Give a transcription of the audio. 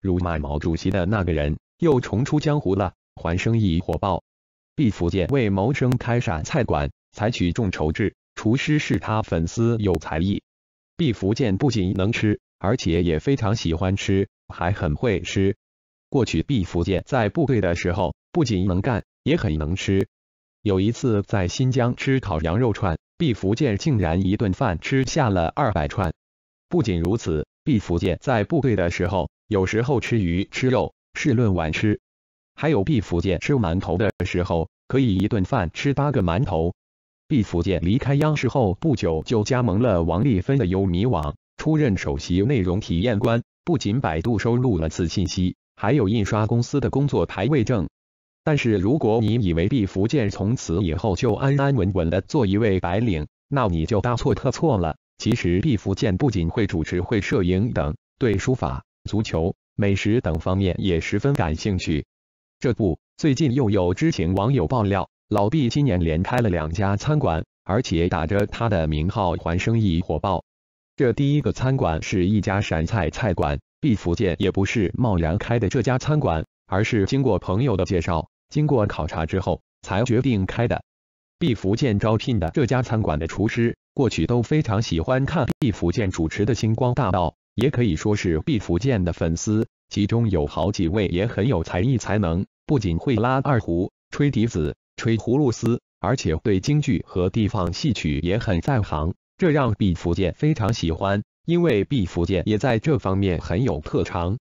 辱骂毛主席的那个人又重出江湖了，还生意火爆。毕福剑为谋生开陕菜馆，采取众筹制，厨师是他粉丝，有才艺。毕福剑不仅能吃，而且也非常喜欢吃，还很会吃。过去毕福剑在部队的时候不仅能干，也很能吃。有一次在新疆吃烤羊肉串，毕福剑竟然一顿饭吃下了二百串。不仅如此，毕福剑在部队的时候。有时候吃鱼吃肉，是论碗吃。还有毕福剑吃馒头的时候，可以一顿饭吃八个馒头。毕福剑离开央视后不久就加盟了王丽芬的优米网，出任首席内容体验官。不仅百度收录了此信息，还有印刷公司的工作排位证。但是如果你以为毕福剑从此以后就安安稳稳的做一位白领，那你就大错特错了。其实毕福剑不仅会主持，会摄影等，对书法。足球、美食等方面也十分感兴趣。这不，最近又有知情网友爆料，老毕今年连开了两家餐馆，而且打着他的名号，还生意火爆。这第一个餐馆是一家陕菜菜馆，毕福剑也不是贸然开的这家餐馆，而是经过朋友的介绍，经过考察之后才决定开的。毕福剑招聘的这家餐馆的厨师，过去都非常喜欢看毕福剑主持的《星光大道》。也可以说是毕福剑的粉丝，其中有好几位也很有才艺才能，不仅会拉二胡、吹笛子、吹葫芦丝，而且对京剧和地方戏曲也很在行，这让毕福剑非常喜欢，因为毕福剑也在这方面很有特长。